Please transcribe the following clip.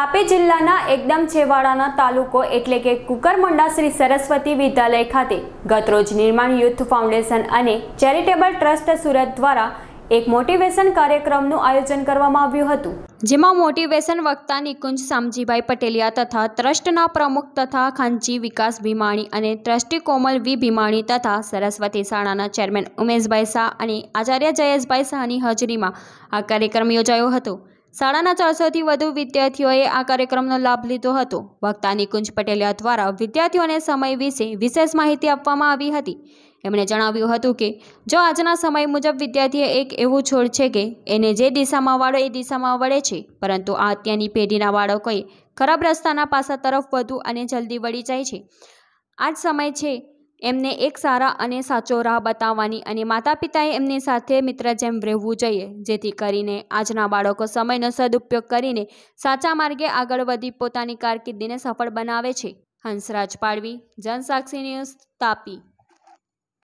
તાપી જિલ્લાના એકદમ છેવાડાના તાલુકો એટલે કે કુકરમંડા શ્રી સરસ્વતી વિદ્યાલય ખાતે ગતરોજ નિર્માણ યુથ ફાઉન્ડેશન અને ચેરિટેબલ ટ્રસ્ટ સુરત દ્વારા એક મોટિવેશન કાર્યક્રમનું આયોજન કરવામાં આવ્યું હતું જેમાં મોટિવેશન વક્તા નિકુંજ સામજીભાઈ પટેલિયા તથા ટ્રસ્ટના પ્રમુખ તથા ખાનજી વિકાસ ભીમાણી અને ટ્રસ્ટી કોમલ વી ભીમાણી તથા સરસ્વતી શાળાના ચેરમેન ઉમેશભાઈ શાહ અને આચાર્ય જયેશભાઈ શાહની હાજરીમાં આ કાર્યક્રમ યોજાયો હતો શાળાના ચારસોથી વધુ વિદ્યાર્થીઓએ આ કાર્યક્રમનો લાભ લીધો હતો વક્તા નિકુંજ પટેલિયા દ્વારા વિદ્યાર્થીઓને સમય વિશે વિશેષ માહિતી આપવામાં આવી હતી એમણે જણાવ્યું હતું કે જો આજના સમય મુજબ વિદ્યાર્થીએ એક એવું છોડ છે કે એને જે દિશામાં વાળો એ દિશામાં વળે છે પરંતુ આ અત્યારની પેઢીના બાળકોએ ખરાબ રસ્તાના પાસા તરફ વધુ અને જલ્દી વળી જાય છે આ જ સમય છે એમને એક સારા અને સાચો રાહ બતાવવાની અને માતા પિતાએ એમની સાથે મિત્ર જેમ રહેવું જોઈએ જેથી કરીને આજના બાળકો સમયનો સદુપયોગ કરીને સાચા માર્ગે આગળ વધી પોતાની કારકિર્દીને સફળ બનાવે છે હંસરાજ પાડવી જનસાક્ષી ન્યૂઝ તાપી